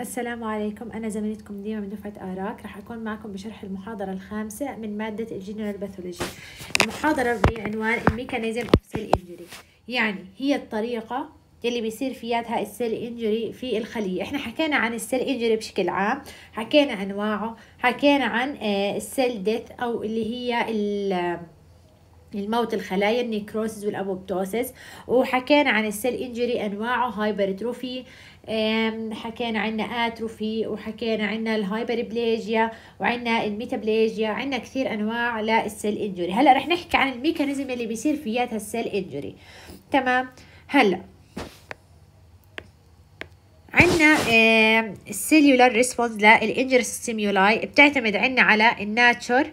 السلام عليكم أنا زميلتكم ديما من دفعة آراك راح أكون معكم بشرح المحاضرة الخامسة من مادة الجنرال باثولوجي المحاضرة بعنوان الميكانيزم اوف سيل انجري يعني هي الطريقة اللي بيصير فياتها السيل انجري في الخلية احنا حكينا عن السيل انجري بشكل عام حكينا انواعه حكينا عن السيل آه، ديث أو اللي هي ال الموت الخلايا النيكروسيس والابوبتوسيس وحكينا عن السيل انجري انواعه هايبرتروفي حكينا عنا اتروفي وحكينا عنا الهايبربليجيا وعنا الميتابليجيا عنا كثير انواع للسيل انجري هلا رح نحكي عن الميكانيزم اللي بيصير فيها السيل انجري تمام هلا عندنا السيلولار ريسبونس للانجر ستيمولاي بتعتمد عندنا على الناتشر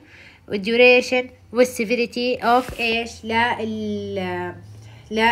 والديوريشن والسيفيريتي اوف ايش لل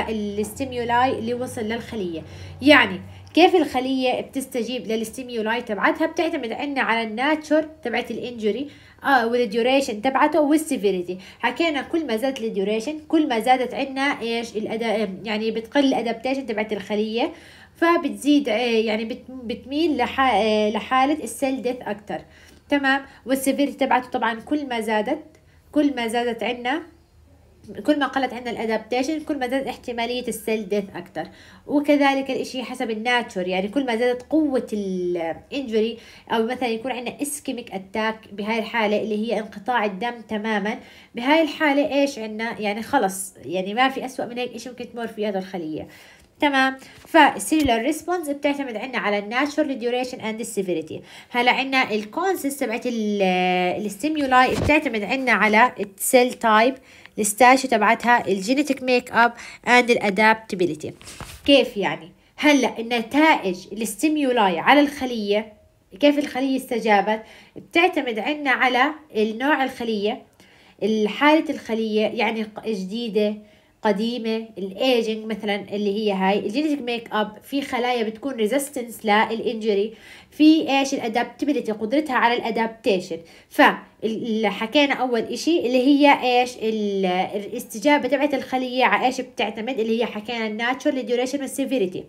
للستيمولاي اللي وصل للخليه يعني كيف الخليه بتستجيب للستيميولاي تبعتها بتعتمد عنا على الناتشر تبعت الانجري آه والديوريشن تبعته والسيفيريتي حكينا كل ما زادت الديوريشن كل ما زادت عنا ايش الاداء يعني بتقل الادابتيشن تبعت الخليه فبتزيد آه، يعني بتميل آه، لحاله السيل ديث اكثر تمام والسيفيريتي تبعته طبعا كل ما زادت كل ما زادت عنا كل ما قلت عندنا الادابتيشن كل ما زادت احتمالية السيل ديث أكثر وكذلك الإشي حسب الناتشر يعني كل ما زادت قوة الانجري أو مثلا يكون عندنا اسكيميك أتاك بهاي الحالة اللي هي انقطاع الدم تماما بهاي الحالة إيش عندنا يعني خلص يعني ما في أسوأ من هيك إشي ممكن تمر في هذا الخلية تمام فالسيلولار ريسبونس بتعتمد عنا على الناتشر ديوريشن اند السيفيريتي هلا عنا الكونسيست تبعت الستيمولاي بتعتمد عنا على السيل تايب الستاشي تبعتها الجينيتك ميك اب اند الادابتبيليتي كيف يعني هلا النتائج الستيميولاي على الخليه كيف الخليه استجابت بتعتمد عنا على النوع الخليه حاله الخليه يعني جديده قديمه الايجنج مثلا اللي هي هاي الجينيتك ميك اب في خلايا بتكون ريزيستنس للانجري في ايش الادابتبيليتي قدرتها على الادابتيشن ف حكينا اول اشي اللي هي ايش الاستجابه تبعت الخليه على ايش بتعتمد اللي هي حكينا الناتشورال ديوريشن والسيفيريتي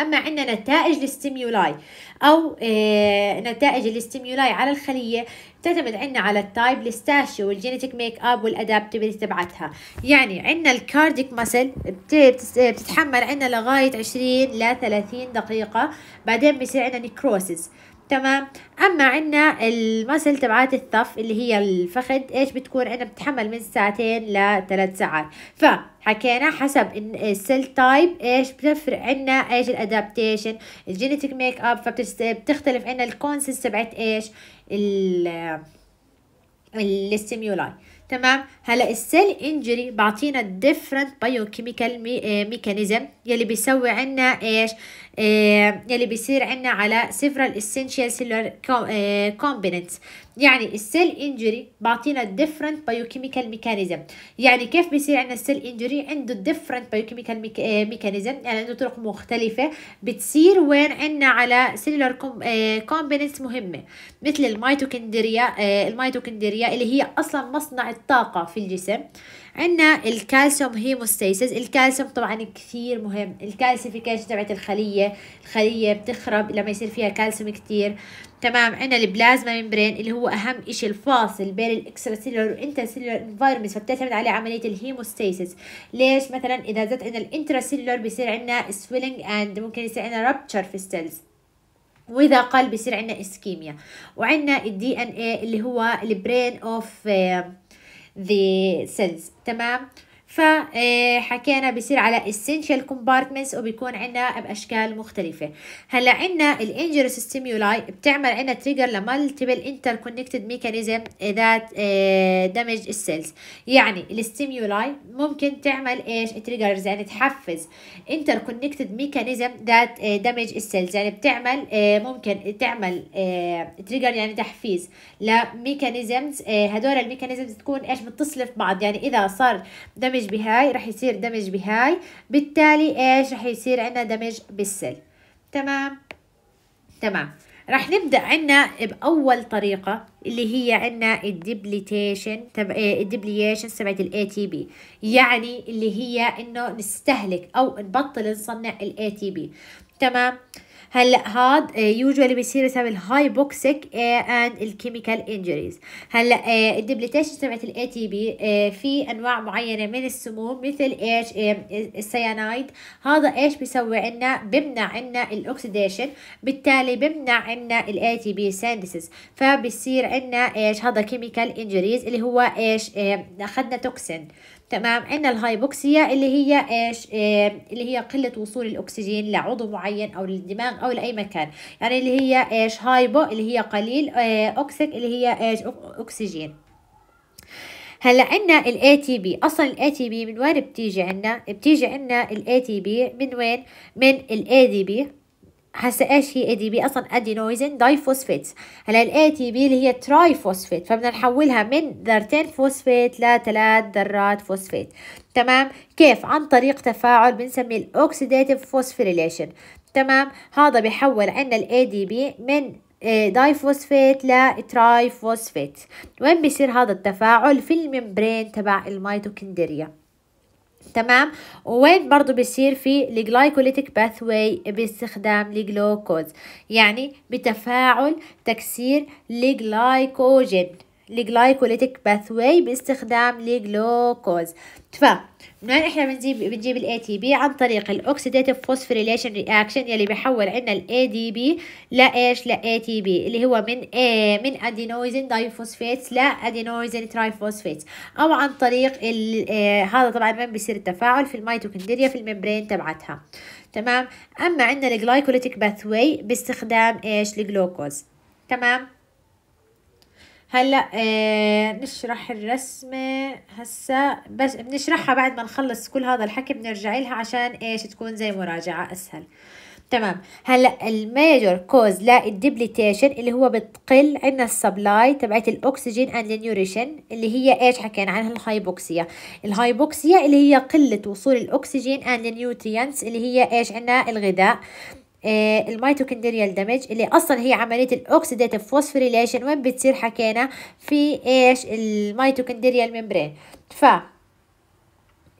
اما عندنا نتائج الستيميولاي او آه، نتائج الستيميولاي على الخليه تعتمد عندنا على التايب الستاشيو والجينيتك ميك اب والادابتبيلتي تبعتها يعني عندنا الكارديك مسل بتتحمل عندنا لغايه 20 ل 30 دقيقه بعدين بصير عندنا نيكروسيس تمام اما عندنا المسل تبعات الثف اللي هي الفخذ ايش بتكون عندنا بتحمل من ساعتين لثلاث ساعات ف حكينا حسب السيل تايب ايش بتفرق عنا ايش الادابتيشن الجينيتيك ميك اب فبتختلف عنا الكونسنس تبعت ايش ال الستيميولاي تمام هلا السيل انجري بعطينا ديفرنت بايوكيميكال ميكانيزم يلي بيسوي عنا ايش إيه، يلي بيصير عنا على several essential cellular إيه، components يعني السيل انجري بعطينا different biochemical mechanism يعني كيف بيصير عنا السيل انجري عنده different biochemical إيه، mechanism يعني عنده طرق مختلفة بتصير وين عنا على cellular components مهمة مثل الميتوكندريا الميتوكندريا اللي هي أصلا مصنع الطاقة في الجسم عندنا الكالسيوم هيموستيسيس الكالسيوم طبعا كثير مهم الكالسيفيكيشن تبعت الخليه الخليه بتخرب لما يصير فيها كالسيوم كثير تمام عندنا البلازما ممبرين اللي هو اهم شيء الفاصل بين الاكسترا سيلولر والانترا سيلولر انفايرمنت فبتعتمد عليه عمليه الهيموستيسيس ليش مثلا اذا زاد عندنا الانترا سيلولر بصير عندنا سويلنج اند ممكن يصير عندنا ربتشر في السيلز واذا قل بصير عندنا اسكيميا وعندنا الدي ان اي اللي هو البرين اوف the cells تمام فحكينا بصير على essential compartments وبيكون عنا بأشكال مختلفة هلا ال injurious stimuli بتعمل عنا trigger لمالتيبل interconnected mechanism ذات آه، damage cells يعني ال stimuli ممكن تعمل ايش triggers يعني تحفز interconnected mechanism ذات آه، damage cells يعني بتعمل آه، ممكن تعمل trigger يعني تحفيز لميكانيزمز هدول الميكانيزمز تكون ايش متصلة في بعض يعني إذا صار دمج دمج بهاي رح يصير دمج بهاي بالتالي ايش رح يصير عندنا دمج بالسيل تمام تمام رح نبدا عنا باول طريقه اللي هي عنا الدبليتيشن تبع آه، الدبليشن تبعت الاي تي بي يعني اللي هي انه نستهلك او نبطل نصنع الاي تي بي تمام هلا هاد يوجوالي آه، بيصير بسبب بوكسيك اند الكيميكال انجريز هلا آه، الدبليتيشن تبعت الاي آه، تي بي في انواع معينه من السموم مثل ايش السيانايد هذا ايش بيسوي عنا بمنع عنا الاوكسيديشن بالتالي بمنع عنا الاي تي بي ساندسز فبصير عنا ايش هذا كيميكال انجريز اللي هو ايش اخذنا توكسين تمام عندنا الهايبوكسيا اللي هي ايش إيه اللي هي قله وصول الاكسجين لعضو معين او للدماغ او لاي مكان يعني اللي هي ايش هايبو اللي هي قليل إيه، اوكسيك اللي هي ايش اكسجين هلا عندنا الاي تي بي اصلا الاي تي بي من وين بتيجي عندنا بتيجي عندنا الاي تي بي من وين من الاي دي بي هسه ايش هي اي بي اصلا ادينويزين دايفوسفيت هلا الاي تي بي اللي هي تراي فوسفيت فبدنا نحولها من ذرتين فوسفيت لثلاث ذرات فوسفيت تمام كيف عن طريق تفاعل بنسميه الاوكسيديتيف فوسفوريليشن تمام هذا بيحول عندنا الاي دي بي من لتراي آه، لترايفوسفيت وين بيصير هذا التفاعل في الممبرين تبع الميتوكندريا تمام وين برضو بيصير في الجلايكوليتيك باثوي باستخدام الجلوكوز يعني بتفاعل تكسير الجلايكوجين الجلايكوليتيك واي باستخدام الجلوكوز ف منين احنا بنجيب بنجيب الاي تي بي عن طريق الاوكسيديتيف فوسفوريليشن رياكشن يلي بيحول عندنا الاي دي بي لايش لاي تي بي اللي هو من اي من ادينوزين دايفوسفيتس لادينوزين ترايفوسفيتس او عن طريق آه، هذا طبعا وين بيصير التفاعل في الميتوكوندريا في الممبرين تبعتها تمام اما عندنا الجلايكوليتيك واي باستخدام ايش الجلوكوز تمام هلا آه نشرح الرسمة هسا بس بنشرحها بعد ما نخلص كل هذا الحكي بنرجع لها عشان ايش تكون زي مراجعة اسهل تمام هلا الميجور كوز للدبليتيشن اللي هو بتقل عندنا السبلاي تبعت الاكسجين اند النيوريشن اللي هي ايش حكينا عنها الهايبوكسيا الهايبوكسيا اللي هي قله وصول الاكسجين اند نيوتريانتس اللي هي ايش عندنا الغذاء آه، الميتوكندريال دامج اللي اصلا هي عمليه الاوكسيديتيف فوسفوريليشن وين بتصير حكينا في ايش الميتوكندريال ممبرين ف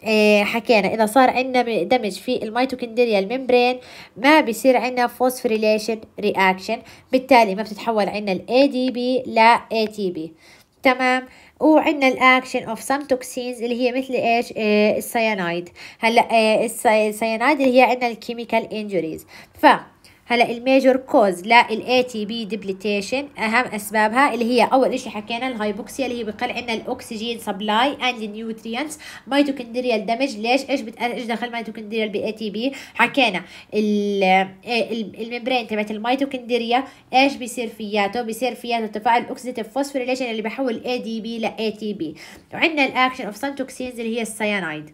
آه، حكينا اذا صار عندنا دمج في الميتوكندريال ممبرين ما بصير عندنا فوسفوريليشن رياكشن بالتالي ما بتتحول عندنا الاي دي بي لا اي تي بي تمام وعندنا الاكشن اوف سام توكسينز اللي هي مثل ايش آه، السيانايد هلا آه، السيانايد اللي هي عندنا الكيميكال انجوريز ف هلا الميجور كوز للاي تي بي ديبليتيشن اهم اسبابها اللي هي اول شيء حكينا الهايبوكسيا اللي هي بقل عندنا الاكسجين سبلاي اند نيوتريانتس ميتوكندريال دمج ليش ايش ايش دخل ميتوكندريال بالاي تي بي حكينا إيه، الممبرين تبعت الميتوكندريا ايش بيصير فياته بيصير فياته تفاعل اوكسيديتيف فوسفوريليشن اللي بحول اي دي بي لاي تي بي وعندنا الاكشن اوف سان توكسينز اللي هي السيانايد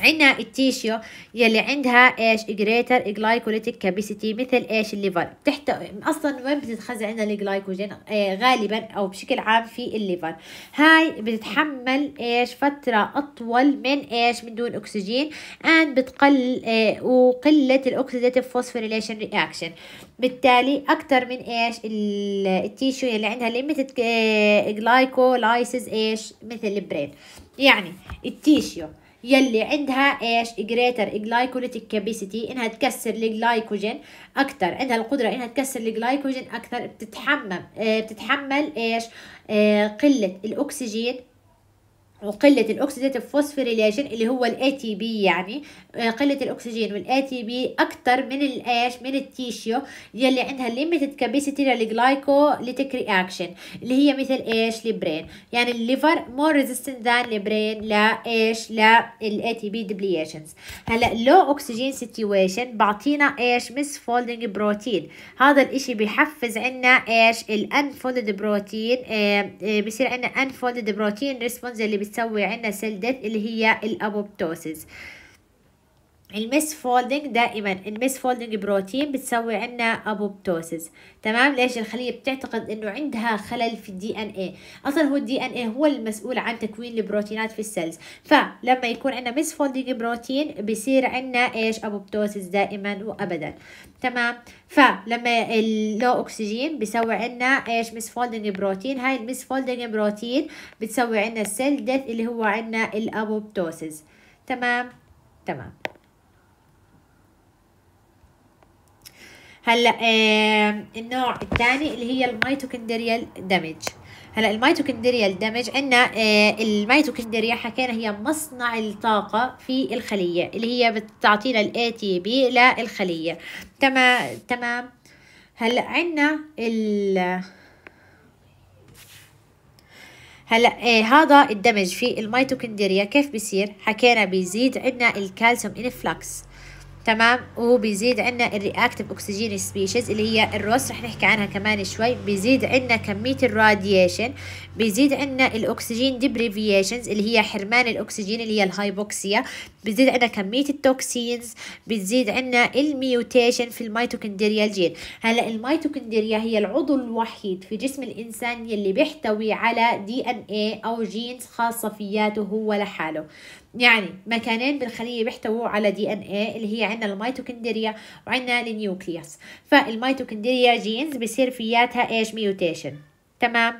عنا التيشيو يلي عندها ايش جريتر جلايكوليتيك كابيسيتي مثل ايش الليفر تحت اصلا وين بتتخزن عندنا الجلايكوجين آه غالبا او بشكل عام في الليفر هاي بتتحمل ايش فتره اطول من ايش من دون اكسجين ان بتقل آه وقله الاكسيداتيف فوسفوريليشن رياكشن بالتالي اكثر من ايش التيشيو يلي عندها ليميتد آه جلايكولايسيس ايش مثل البرين يعني التيشيو يلي عندها ايش جريتر جلايكوليتيك كاباسيتي انها تكسر الجلايكوجين اكثر عندها القدره انها تكسر الجلايكوجين اكثر بتتحمل آه، بتتحمل ايش آه، قله الاكسجين وقلة الأكسيديتيف فوسفوريليشن اللي هو الاي تي بي يعني قله الاكسجين من بي باكثر من الايش من التيشيو يلي عندها ليميتد كاباسيتي لتك رياكشن اللي هي مثل ايش البرين يعني الليفر مور ريزيستنت ذان البرين لايش للاي تي بي ديبليشنز هلا لو اكسجين سيتويشن بعطينا ايش مس فولدنج بروتين هذا الاشي بحفز عنا ايش الانفولد بروتين بصير عنا انفولد بروتين ريسبونز اللي بتسوي عنا سيل ديت اللي هي الابوبتوسيس المس فولدنج دائما المس فولدنج بروتين بتسوي عنا ابوبتوسيس تمام ليش الخليه بتعتقد انه عندها خلل في الدي ان اي اصلا هو الدي ان اي هو المسؤول عن تكوين البروتينات في السيلز فلما يكون عنا مس فولدنج بروتين بصير عنا ايش ابوبتوسيس دائما وابدا تمام فلما اللو اكسجين بيسوي عنا ايش مس فولدنج بروتين هاي المس فولدنج بروتين بتسوي عنا السيل ديث اللي هو عنا الابوبتوسيس تمام تمام هلا آه النوع الثاني اللي هي الميتوكندريال دامج هلا الميتوكندريال دامج عندنا آه الميتوكندريا حكينا هي مصنع الطاقه في الخليه اللي هي بتعطينا الاي تي بي للخليه تمام تمام هلا عندنا ال هلا إيه هذا الدمج في الميتوكندريا كيف بيصير حكينا بيزيد عندنا الكالسيوم انفلكس تمام وبيزيد عندنا الرياكتيف اوكسجين سبيشيز اللي هي الروس رح نحكي عنها كمان شوي بيزيد عندنا كميه الراديشن بيزيد عندنا الاكسجين ديبريفيشنز اللي هي حرمان الاكسجين اللي هي الهايبوكسيا بيزيد عندنا كميه التوكسينز بيزيد عندنا الميوتيشن في الميتوكوندريا جين هلا الميتوكندريا هي العضو الوحيد في جسم الانسان يلي بيحتوي على دي ان اي او جينز خاصه فياته هو لحاله يعني مكانين بالخلية بيحتووا على دي ان اي اللي هي عندنا الميتوكندريا وعندنا النيوكليوس فالميتوكندريا جينز بصير فياتها ايش ميوتيشن تمام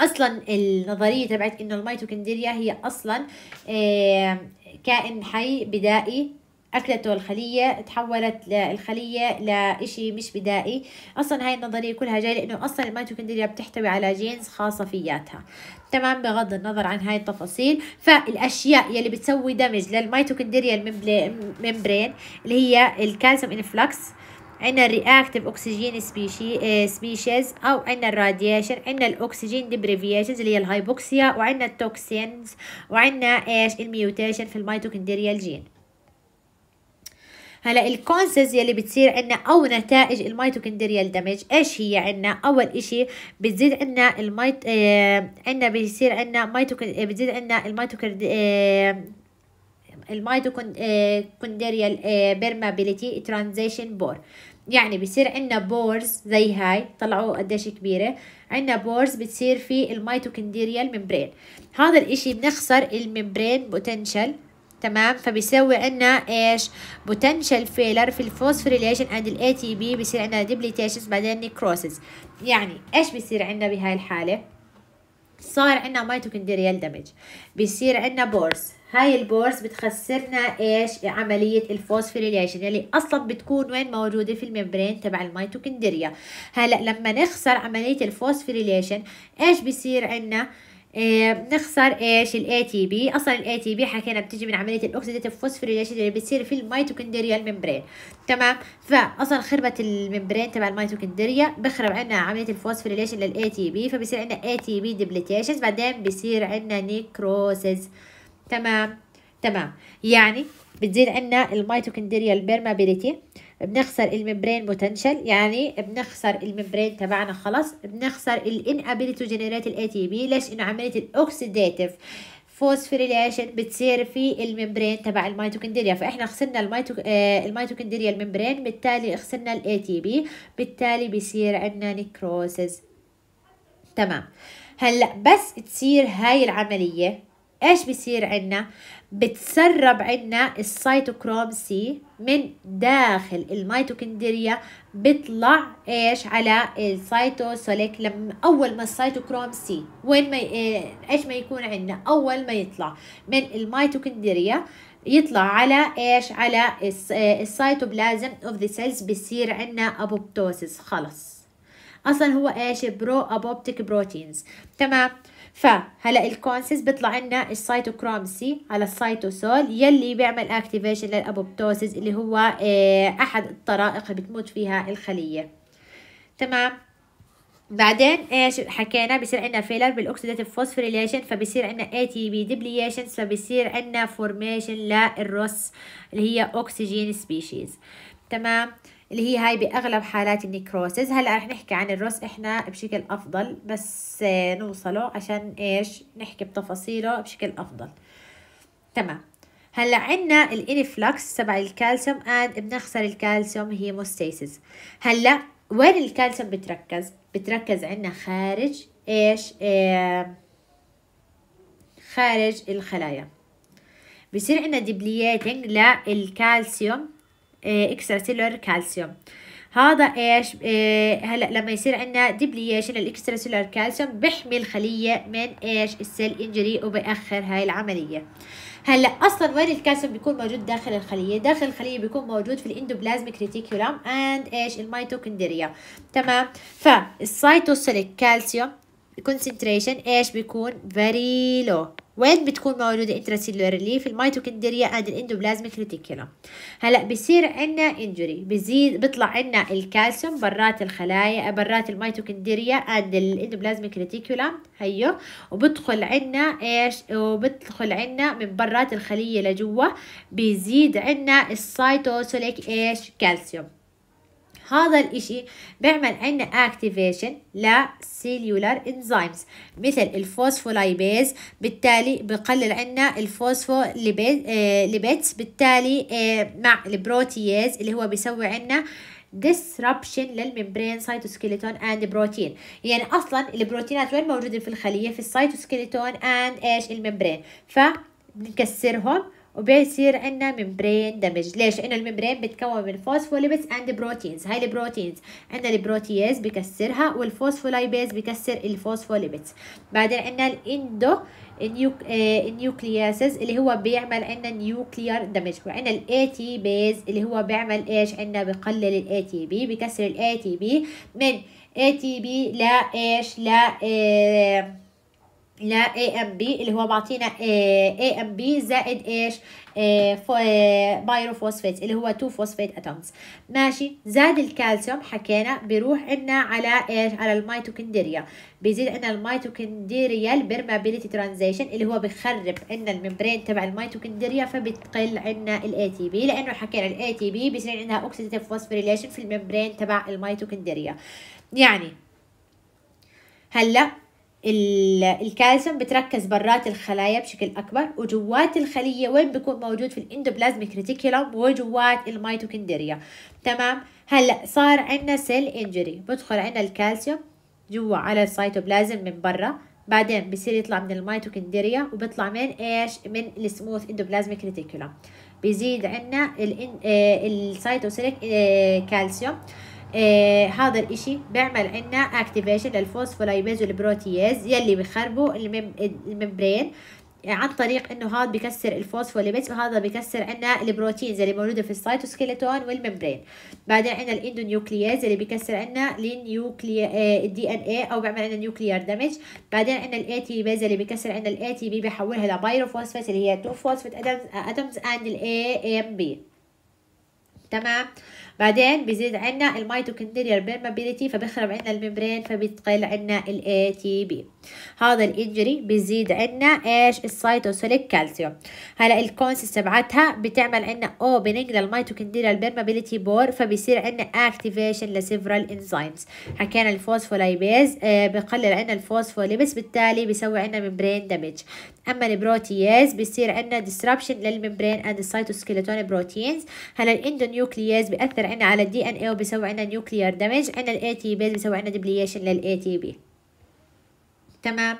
اصلا النظريه تبعت انه الميتوكندريا هي اصلا آه، كائن حي بدائي أكلته الخلية تحولت الخلية لإشي مش بدائي أصلا هاي النظرية كلها جاية لأنه أصلا الميتوكوندريا بتحتوي على جينز خاصة فياتها تمام بغض النظر عن هاي التفاصيل فالأشياء يلي بتسوي دمج للميتوكوندريا الممبرين اللي هي الكالسيوم انفلكس عنا الرياكتيف اكسجين سبيشي آه، سبيشيز او عنا الراديشن عنا الاكسجين ديبريفيشنز اللي هي الهايبوكسيا وعنا التوكسينز وعنا ايش الميوتيشن في الميتوكوندريا الجين هلا الكونسز يلي بتصير عنا او نتائج الميتوكندريال دامج ايش هي عنا اول إشي بتزيد عنا الميت آه... عنا بيصير عنا ميتوك آه، بتزيد عنا الميتوكرد آه... الميتوكوندريال بيرمابيليتي آه، ترانزيشن بور يعني بصير عندنا بورز زي هاي طلعوا قديش كبيرة عندنا بورز بتصير في الميتوكوندريال ممبرين هذا الاشي بنخسر الممبرين بوتنشال تمام فبيسوي عنا ايش بوتنشال فيلر في الفوسفوريليشن اند الاي تي بي بيصير عنا ديبليتيشنز بعدين نيكروسز يعني ايش بيصير عنا بهاي الحاله صار عنا ميتوكوندريال دامج بيصير عنا بورس هاي البورس بتخسرنا ايش عملية الفوسفوريليشن اللي اصلا بتكون وين موجودة في الممبرين تبع الميتوكوندريا هلا لما نخسر عملية الفوسفوريليشن ايش بيصير عنا إيه، بنخسر ايش الاي تي بي اصلا الاي تي بي حكينا بتيجي من عمليه الاكسيديتيف فوسفوريليشن اللي بتصير في الميتوكندريا الممبرين تمام فاصلا خربت الممبرين تبع الميتوكوندريا بخرب عنا عمليه الفوسفوريليشن للاي تي بي فبصير عنا اي تي بي بعدين بصير عنا نيكروسز تمام تمام يعني بتزيد عنا الميتوكندريا البيرمابيليتي بنخسر الممبرين بوتنشال يعني بنخسر الممبرين تبعنا خلص بنخسر الانابيلتي تو جنريت الاي تي بي ليش انه عمليه الاوكسيديتيف فوسفوريليشن بتصير في الممبرين تبع الميتوكوندريا فاحنا خسرنا الميتوكوندريا آه، الممبرين بالتالي خسرنا الاي تي بي بالتالي بصير عندنا نيكروسيس تمام هلا بس تصير هاي العمليه ايش بصير عندنا بتسرب عندنا السيتوكروم سي من داخل الميتوكندريا بيطلع ايش على السيتوسوليك لما اول ما السيتوكروم سي وين ما إيه، ايش ما يكون عندنا اول ما يطلع من الميتوكندريا يطلع على ايش على إيه، السيتوبلازم اوف ذا سيلز بيصير عندنا ابوبتوسيس خلص اصلا هو ايش برو ابوبتيك بروتينز تمام فهلا الكونسيس بيطلع عنا السيتوكروم سي على السيتوسول يلي بيعمل اكتيفيشن للابوبتوسيس اللي هو آه، احد الطرائق اللي بتموت فيها الخليه تمام بعدين ايش حكينا بصير عندنا فيلر بالاكسيداتيف فوسفوريليشن فبصير عندنا اي تي بي ديبليشن فبصير عندنا فورميشن للروس اللي هي اوكسجين سبيشيز تمام اللي هي هاي باغلب حالات النيكروسز هلا رح نحكي عن الروس احنا بشكل افضل بس آه، نوصله عشان ايش نحكي بتفاصيله بشكل افضل تمام هلا عندنا الانفلكس تبع الكالسيوم اند بنخسر الكالسيوم هيموستاسيس هلا وين الكالسيوم بتركز بتركز عندنا خارج ايش آه، خارج الخلايا بصير عندنا ديبلياتنج للكالسيوم اكسترا سيلولر كالسيوم هذا ايش إيه هلا لما يصير عندنا ديبليشن الاكسترا سيلولر كالسيوم بحمي الخليه من ايش السيل انجري وباخر هاي العمليه هلا اصلا وين الكالسيوم بيكون موجود داخل الخليه داخل الخليه بيكون موجود في الاندوبلازميك ريتيكولم اند ايش الميتوكوندريا تمام فالسايتوسيليك كالسيوم concentration ايش بيكون very low وين بتكون موجودة انتراسيلولارلي في الميتوكندريا اند الاندوبلازميك ريتيكولم هلا بصير عنا انجري بزيد بيطلع عنا الكالسيوم برات الخلايا آه، برات الميتوكندريا اند الاندوبلازميك ريتيكولم هيو وبدخل عنا ايش وبدخل عنا من برات الخلية لجوا بيزيد عنا السيتوسوليك ايش كالسيوم هذا الإشي بيعمل عنا اكتيفيشن لسيلولار انزيمز مثل الفوسفولايبيز بالتالي بقلل عنا الفوسفوليبيدز آه، بالتالي آه، مع البروتياز اللي هو بيسوي عنا disruption للممبرين سايتوسكيلتون اند بروتين يعني اصلا البروتينات وين موجوده في الخليه في السايتوسكيلتون اند ايش الممبرين ف بنكسرهم وبيصير عندنا ممبرين دمج ليش لانه الممبرين بتكون من فوسفوليبس اند بروتينز هاي البروتينز عندنا البروتياز بكسرها والفوسفولايبيز بكسر الفوسفوليبس بعدين عندنا الاندو نيوكلياسز آه، اللي هو بيعمل عندنا نيوكليار دمج وعندنا الاي تي بيز اللي هو بيعمل ايش عندنا بقلل الاي تي بي بكسر الاي تي بي من اي تي بي لا ايش لا إيه لا A ام بي اللي هو بعطينا A ام بي زائد ايش بايروفوسفيت اللي هو 2 فوسفيت اتومز ماشي زاد الكالسيوم حكينا بيروح عنا على ايش على الميتوكندريا بيزيد عنا الميتوكندريا البرمابيليتي ترانزيشن اللي هو بخرب عنا الممبرين تبع الميتوكندريا فبتقل عنا الاي تي بي لانه حكينا الاي تي بي بيصير عندها اوكسيديتيف فوسفوريليشن في الممبرين تبع الميتوكندريا يعني هلا الكالسيوم بتركز برات الخلايا بشكل اكبر وجوات الخليه وين بيكون موجود في الاندوبلازميك ريتيكولوم وجوات الميتوكندريا تمام هلا صار عندنا سيل انجري بدخل عندنا الكالسيوم جوا على السيتوبلازم من برا بعدين بصير يطلع من الميتوكندريا وبيطلع من ايش من السموث اندوبلازميك ريتيكولوم بيزيد عندنا السيتوسيليك آه، آه، كالسيوم آه هذا الاشي بيعمل عنا اكتيفيشن للفوسفولايبيز والبروتياز يلي بخربوا الممبرين يعني عن طريق انه هذا بكسر الفوسفوليبيدز وهذا بكسر عنا البروتينز اللي موجوده في السيتوسكيلتون والممبرين بعدين عنا الاندونيوكلياز اللي بكسر عنا للنيوكلي الدي ان اي او بيعمل عنا نيوكليار دامج بعدين عنا الاي تي بيز اللي بكسر عنا الاي تي بي بحولها لبايروفوسفيت اللي هي تو فوسفيت ادمز ادمز اند الاي ام بي تمام بعدين بزيد عنا الميتوكوندريال بيرمابيليتي فبخرب عنا الممبرين فبتقل عنا الاي تي بي هذا الانجري بزيد عنا ايش السيتوسوليك كالسيوم هلا الكونسيس تبعتها بتعمل عنا بنقل الميتوكوندريال بيرمابيليتي بور فبيصير عنا اكتيفيشن لسيفرال انزيمز حكينا الفوسفولايبيز آه، بقلل عنا الفوسفوليبس بالتالي بيسوي عنا ممبرين دامج اما البروتياز بيصير عندنا disruption للممبرين اند السيتوسكلتون بروتينز هلا الاندونيوكلياز بياثر عندنا على الدي ان اي وبيسوي عندنا نيوكليير دامج عندنا الاي تي بي بيسوي عندنا ديبليشن للاي تي بي تمام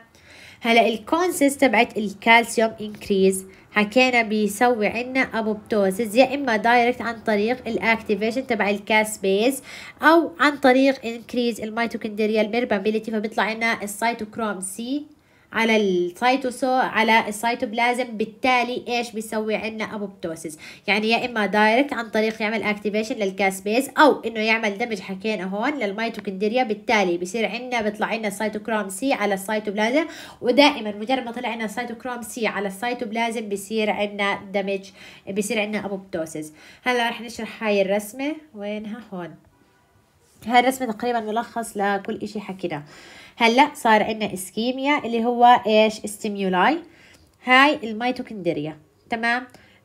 هلا الكونسيس تبعت الكالسيوم انكريز حكينا بيسوي عنا ابوبتوسيس يا اما دايركت عن طريق الاكتيفيشن تبع الكاسبيز او عن طريق انكريز الميتوكوندريال ميربابيليتي فبيطلع عنا السيتوكروم سي على السيتوسو على السيتوبلازم بالتالي ايش بيسوي عندنا ابوبتوسيس يعني يا اما دايركت عن طريق يعمل اكتيفيشن للكاسبيز او انه يعمل دمج حكينا هون للميتوكندريا بالتالي بصير عندنا بيطلع لنا السيتوكروم سي على السيتوبلازم ودائما مجرد ما طلع لنا السيتوكروم سي على السيتوبلازم بصير عندنا دمج بصير عندنا ابوبتوسيس هلا رح نشرح هاي الرسمه وينها هون هاي الرسمة تقريبا ملخص لكل إشي حكيناه هلا صار عندنا اسكيميا اللي هو ايش ستيمولاي هاي الميتوكندريا تمام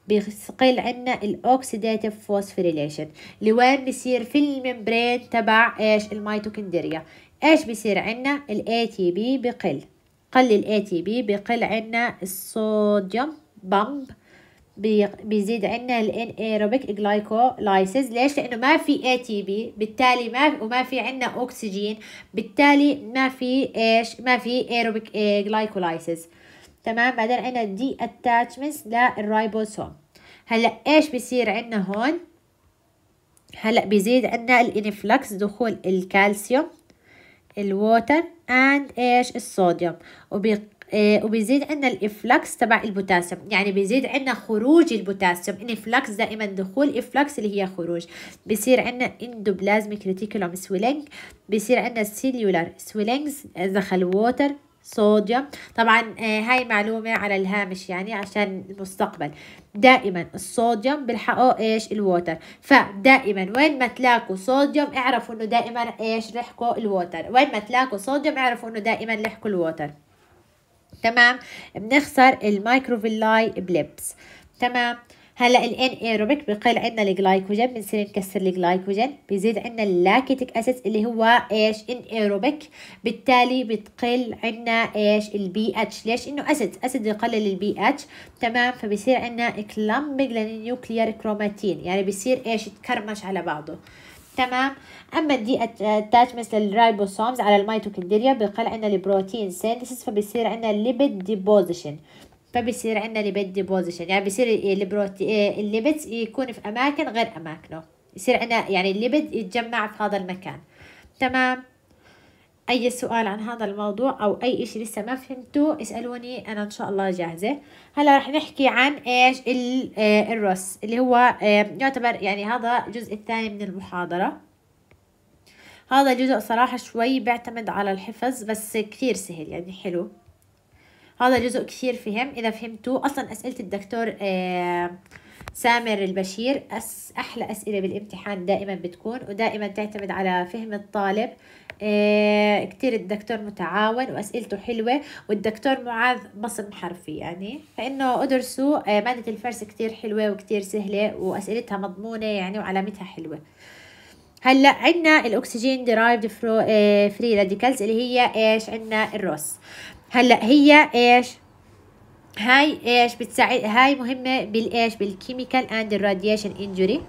بيقل عنا الاوكسيداتيف فوسفوريليشن لوين بصير في الممبرين تبع ايش الميتوكندريا ايش بصير عنا الاي تي بي بقل قل الاي تي بي بقل عنا الصوديوم بامب بيزيد عندنا الان aerobic glycolysis ليش لانه ما في ATP بالتالي ما وما في عندنا اكسجين بالتالي ما في ايش ما في aerobic آه، glycolysis تمام بعدين عندنا دي attachments للرايبوسوم هلا ايش بصير عندنا هون هلا بيزيد عندنا الانفلكس دخول الكالسيوم الووتر اند ايش الصوديوم وبي آه، وبيزيد عندنا الافلاكس تبع البوتاسيوم يعني بيزيد عندنا خروج البوتاسيوم انفلاكس دائما دخول افلاكس اللي هي خروج بصير عندنا اندوبلازميك ريتيكولوم سويلينج بصير عندنا سيلولار سويلينجز دخل ووتر صوديوم طبعا آه، هاي معلومة على الهامش يعني عشان المستقبل دائما الصوديوم بيلحقوا ايش الووتر فدائما وين ما تلاقوا صوديوم اعرفوا انه دائما ايش لحقوا الووتر وين ما تلاقوا صوديوم اعرفوا انه دائما لحقوا الووتر تمام بنخسر المايكروفيلاي بليبس تمام هلا الان ايروبيك بقل عندنا الجلايكوجين بنصير نكسر الجلايكوجين بزيد عندنا اللاكتيك اسيد اللي هو ايش ان ايروبيك بالتالي بتقل عندنا ايش البي اتش ليش انه اسيد اسيد يقلل البي اتش تمام فبصير عندنا كلامبيج للنيوكليير كروماتين يعني بصير ايش تكرمش على بعضه تمام أما الدي مثل للرايبوسومز على الميتوكوندريا بقل عندنا البروتين سينثيسيس فبصير عندنا ليبيد ديبوزيشن فبصير عندنا ليبيد ديبوزيشن يعني بصير البروتي الليبيدز يكون في أماكن غير أماكنه يصير عندنا يعني الليبيد يتجمع في هذا المكان تمام أي سؤال عن هذا الموضوع أو أي إشي لسه ما فهمتوه اسألوني أنا إن شاء الله جاهزة هلا رح نحكي عن إيش آه، الروس اللي هو آه، يعتبر يعني هذا الجزء الثاني من المحاضرة هذا الجزء صراحة شوي بيعتمد على الحفظ بس كثير سهل يعني حلو هذا جزء كثير فهم إذا فهمتوه أصلا أسئلة الدكتور آه، سامر البشير أس أحلى أسئلة بالامتحان دائما بتكون ودائما تعتمد على فهم الطالب آه، كثير الدكتور متعاون وأسئلته حلوة والدكتور معاذ بصم حرفي يعني فإنه أدرسوا آه، مادة الفرس كثير حلوة وكثير سهلة وأسئلتها مضمونة يعني وعلامتها حلوة هلا عندنا الاكسجين ديرايفد فري راديكالز اللي هي ايش عندنا الروس هلا هي ايش هاي ايش بتساعد هاي مهمه بالايش بالكيميكال اند الراديشن انجري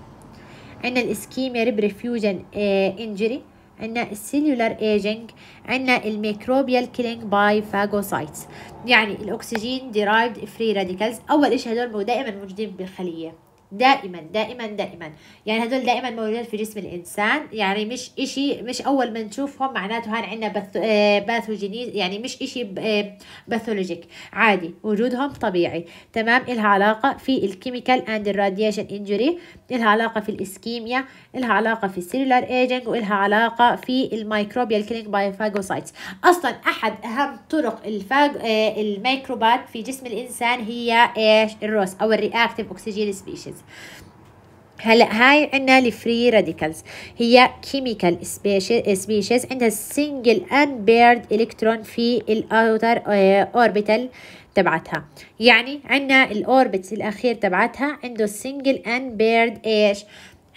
عندنا الاسكيميا ريب ريفيوجن انجري عندنا السيلولار ايجنج عندنا الميكروبيال كيلينج باي فاجوسايتس يعني الاكسجين ديرايفد فري راديكالز اول شيء هدول دائما موجودين بالخليه دائما دائما دائما يعني هدول دائما موجودين في جسم الانسان يعني مش اشي مش اول ما نشوفهم معناته هان عندنا بث آه، باثوجينيز يعني مش اشي آه، باثولوجيك عادي وجودهم طبيعي تمام الها علاقه في الكيميكال اند الراديشن انجري الها علاقه في الاسكيميا الها علاقه في السيلولار ايجنج والها علاقه في الميكروبيال كلينج باي فاجوسايتس اصلا احد اهم طرق الفاج آه، الميكروبات في جسم الانسان هي ايش الروس او الرياكتيف اوكسجين سبيشيز هلا هاي عندنا الفري راديكالز هي كيميكال سبيشيز عندها سنجل ان بيرد الكترون في الاوتر اوربيتال آه، تبعتها يعني عندنا الاوربت الاخير تبعتها عنده سنجل ان بيرد ايش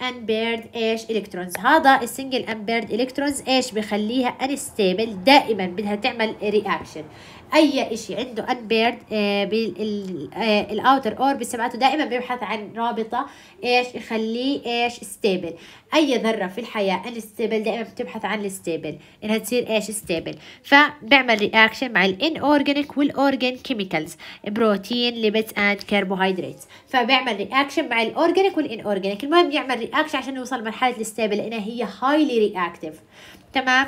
unpaired ايش الكترونز هذا السنجل unpaired الكترونز ايش بخليها انستيبل دائما بدها تعمل رياكشن اي شيء عنده انبيرد بالاوتر اوربت تبعته دائما بيبحث عن رابطه ايش يخليه ايش ستيبل اي ذره في الحياه انستيبل دائما بتبحث عن الستيبل انها تصير ايش ستيبل فبعمل رياكشن مع الان اورجانيك والاورجان كيميكالز بروتين ليبيدز اند كربوهيدرات فبعمل رياكشن مع الاورجانيك والان اورجانيك المهم يعمل رياكشن عشان يوصل مرحله الستيبل لانها هي هايلي رياكتيف تمام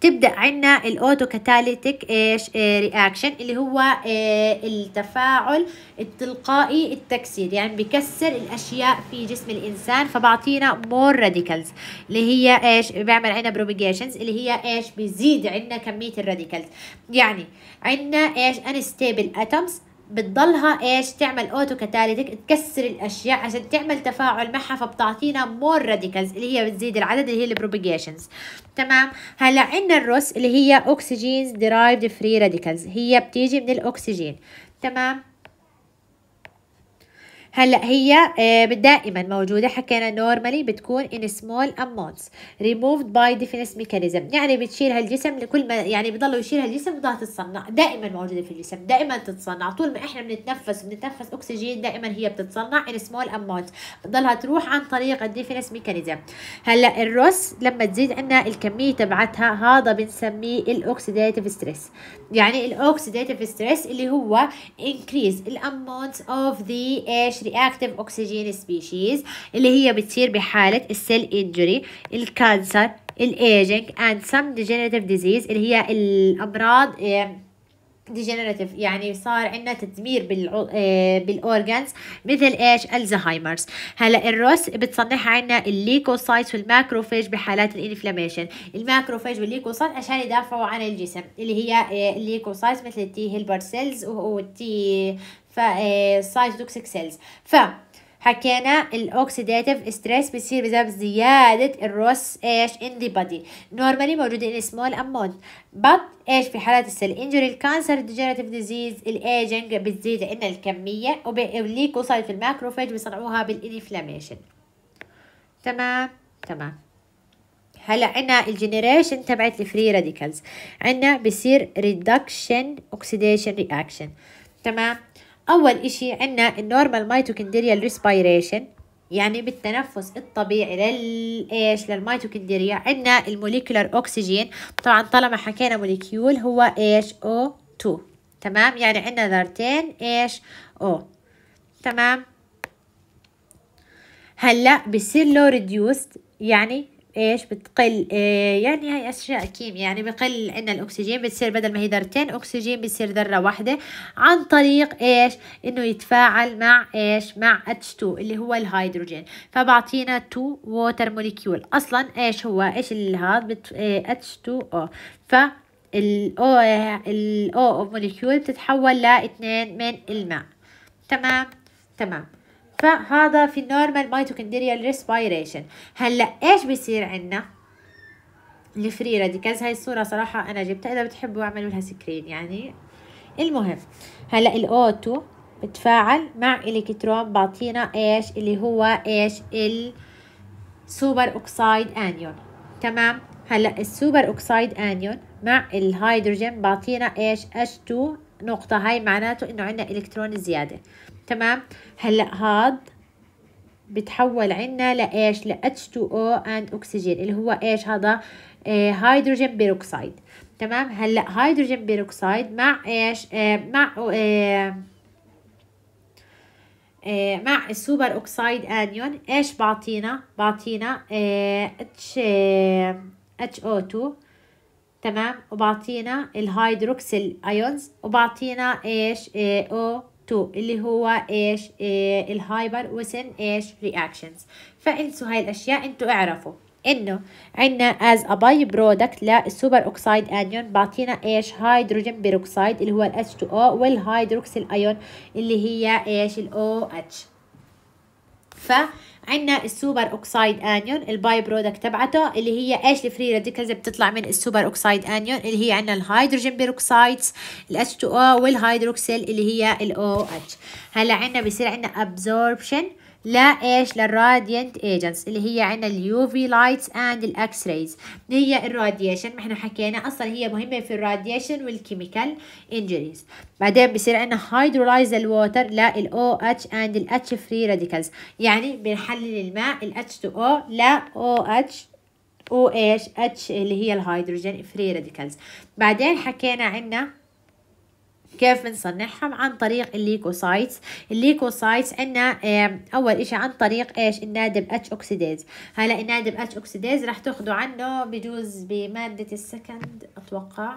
تبدا عندنا الاوتو كاتاليتيك ايش رياكشن إيه، اللي هو إيه، التفاعل التلقائي التكسير يعني بكسر الاشياء في جسم الانسان فبعطينا مور راديكلز اللي هي ايش بيعمل عندنا بروبيجيشنز اللي هي ايش بيزيد عندنا كميه الراديكلز يعني عندنا ايش انستيبل أتومز بتضلها ايش تعمل اوتو كاتاليتيك تكسر الاشياء عشان تعمل تفاعل معها فبتعطينا مور راديكلز اللي هي بتزيد العدد اللي هي البروبيجيشنز تمام هلا عندنا الروس اللي هي اوكسجينز ديرايفد فري راديكلز هي بتيجي من الاكسجين تمام هلا هي آه، دائما موجوده حكينا نورمالي بتكون ان سمول امونتس ريموفد باي ديفنس ميكانيزم يعني بتشيلها الجسم لكل ما يعني بضلوا يشيلها الجسم بضلها تتصنع دائما موجوده في الجسم دائما تتصنع طول ما احنا بنتنفس بنتنفس اكسجين دائما هي بتتصنع ان سمول امونتس بضلها تروح عن طريق الديفنس ميكانيزم هلا الروس لما تزيد عندنا الكميه تبعتها هذا بنسميه الاوكسيديتيف ستريس يعني الاوكسيديتيف ستريس اللي هو انكريز الامونتس اوف ذا ايش رياكتيف اوكسجين سبيشيز اللي هي بتصير بحالة السيل انجري الكانسر الايجنج اند سم ديجنريتيف ديزيز اللي هي الامراض ديجنراتيف يعني صار عندنا تدمير بالاورجانز آه، مثل ايش الزهايمرز هلا الروس بتصنعها عندنا الليكوسايت والماكروفاج بحالات الانفلاميشن الماكروفاج والليكوسايت عشان يدافعوا عن الجسم اللي هي آه، الليكوسايت مثل التي هيلبر سيلز والتي سايتوكسيك سيلز ف آه، حكينا الاوكسيداتيف ستريس بيصير بسبب زياده الروس ايش ان دي بادي نورمالي موجود ان سمول امونت بط ايش في حالات السل انجري الكانسر الديجنراتيف ديزيز الايجنج بتزيد عندنا الكميه وبالليكوسايت في الماكروفاج بيصنعوها بالانفلاميشن تمام تمام هلا عنا الجنريشن تبعت الفري راديكلز عنا بصير ريدكشن اوكسيديشن رياكشن تمام أول إشي عنا النورمال ميتوكندريال ريسبيريشن يعني بالتنفس الطبيعي للإيش للميتوكندريا عنا الموليكولر أكسجين طبعا طالما حكينا موليكيول هو إيش أو 2 تمام يعني عنا ذرتين إيش أو تمام هلا بصير له ريديوست يعني ايش بتقل إيه يعني هاي اشياء كيمياء يعني بقل ان الاكسجين بتصير بدل ما هي ذرتين اكسجين بتصير ذره واحده عن طريق ايش انه يتفاعل مع ايش مع H2 اللي هو الهيدروجين فبعطينا 2 ووتر موليكيول اصلا ايش هو ايش اللي هذا بت... إيه، h H2O ف الاو الاو موليكيول بتتحول لاثنين من الماء تمام تمام فهذا في النورمال ميتوكوندريال ريسبيريشن هلا ايش بصير عندنا الفري راديكالز هاي الصوره صراحه انا جبتها اذا بتحبوا اعملوا لها سكرين يعني المهم هلا الاوتو بتفاعل مع الكترون بعطينا ايش اللي هو ايش السوبر اوكسايد انيون تمام هلا السوبر اوكسايد انيون مع الهيدروجين بعطينا ايش H2 نقطة هاي معناته إنه عندنا إلكترون زيادة تمام هلأ هاد بتحول عنا لإيش ل H2O and أكسجين اللي هو إيش هذا هيدروجين آه، بيروكسيد تمام هلأ هيدروجين بيروكسيد مع إيش آه مع آه, آه، مع السوبر اوكسيد آنيون إيش بعطينا بعطينا اتش اتش او 2 تمام وبعطينا الهيدروكسيل ايونز وبعطينا ايش او 2 اللي هو ايش إيه، الهايبر وسن ايش رياكشنز فانسوا هاي الاشياء انتوا اعرفوا انه عندنا از ا باي برودكت للسوبر اوكسايد انيون بعطينا ايش هيدروجين بيروكسيد اللي هو ال H2O والهيدروكسيل ايون اللي هي ايش ال OH ف عندنا السوبر اوكسايد انيون الباي برودكت تبعته اللي هي ايش الفري راديكلز بتطلع من السوبر اوكسايد انيون اللي هي عندنا الهيدروجين بيروكسايدز الاتش 2 او والهيدروكسيل اللي هي الاو اتش هلا عندنا بصير عندنا ابزوربشن لايش للراديانت ايجنتس اللي هي عنا اليو في لايتس اند الاكس ريز هي الراديشن ما احنا حكينا اصلا هي مهمه في الراديشن والكيميكال انجريز بعدين بصير عندنا هيدرولايز الووتر الاو اتش اند الاتش فري راديكلز يعني بنحلل الماء الاتش تو او لا او اتش او اتش اللي هي الهيدروجين فري راديكلز بعدين حكينا عندنا كيف بنصنعهم عن طريق الليكوسايتس الليكوسايتس عنا اول إشي عن طريق ايش النادب اتش اوكسيديز هلا النادب اتش اوكسيديز رح تاخذوا عنه بجوز بماده السكند اتوقع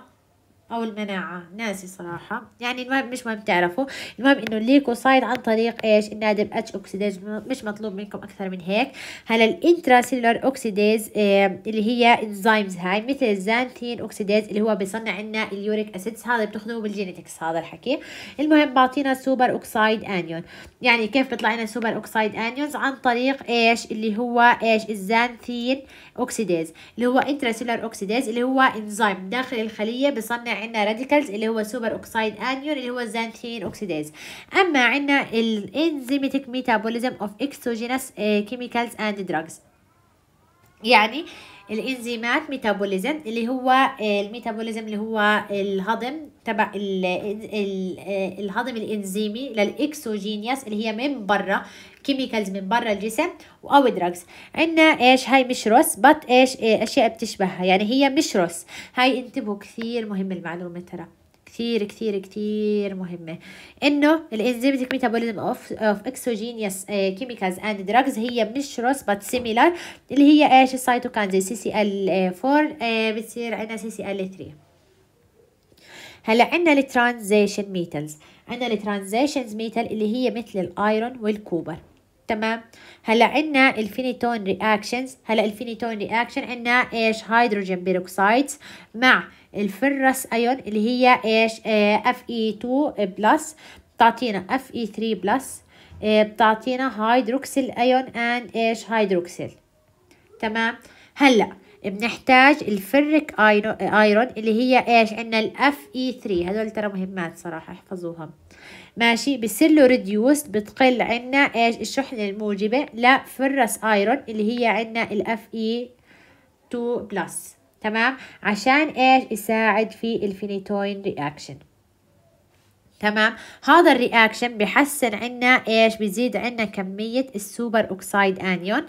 او المناعه ناسي صراحه يعني المهم مش مهم تعرفوا المهم انه الليكوسايد عن طريق ايش النادم اتش اوكسيديز مش مطلوب منكم اكثر من هيك هلا الانترا سيلولار اوكسيديز إيه اللي هي انزيمز هاي مثل الزانثين اوكسيديز اللي هو بيصنع لنا اليوريك اسيدز هذا بتاخذوه بالجينيتكس هذا الحكي المهم بعطينا سوبر اوكسايد انيون يعني كيف بيطلع لنا سوبر اوكسايد انيونز عن طريق ايش اللي هو ايش الزانثين اوكسيديز اللي هو انترا سيلولار اوكسيديز اللي هو انزيم داخل الخليه بصنع عندنا راديكالز اللي هو سوبر اوكسيد انيون اللي هو زانثين اوكسيديز اما عندنا الانزيماتيك ميتابوليزم اوف اكسوجينس كيميكالز اند دراجز يعني الانزيمات ميتابوليزم اللي هو آه، الميتابوليزم اللي هو الهضم تبع آه، الهضم الانزيمي للاكسوجينياس اللي هي من برا كيميكالز من برا الجسم او دراجز عندنا ايش هاي رس بط ايش إيه، اشياء بتشبهها يعني هي مش رس هاي انتبهوا كثير مهم المعلومه ترى كثير كثير كثير مهمة انه الانزيمتك ميتابوليزم اوف اوف اكسوجينيوس كيميكالز اند دراجز هي مش روس بات سيميلار اللي هي ايش السيتوكانز سي سي ال 4 بتصير عندنا سي سي ال 3 هلا عندنا الترانزيشن ميتلز عندنا الترانزيشنز ميتال اللي هي مثل الايرون والكوبر تمام هلا عندنا الفينيتون رياكشنز هلا الفينيتون رياكشن عندنا ايش هيدروجين بيروكسايدز مع الفرس ايون اللي هي ايش اف اي 2 بلس بتعطينا اف اي 3 بلس بتعطينا هيدروكسيل ايون اند ايش هيدروكسيل تمام هلا بنحتاج الفرك ايرون اللي هي ايش عندنا الاف اي 3 هدول ترى مهمات صراحه احفظوها ماشي بصير له ريديوس بتقل عندنا ايش الشحنه الموجبه لفرس ايرون اللي هي عندنا الاف اي 2 بلس تمام عشان ايش يساعد في الفينيتوين رياكشن تمام هذا الرياكشن بحسن عنا ايش بزيد عنا كمية السوبر اوكسايد انيون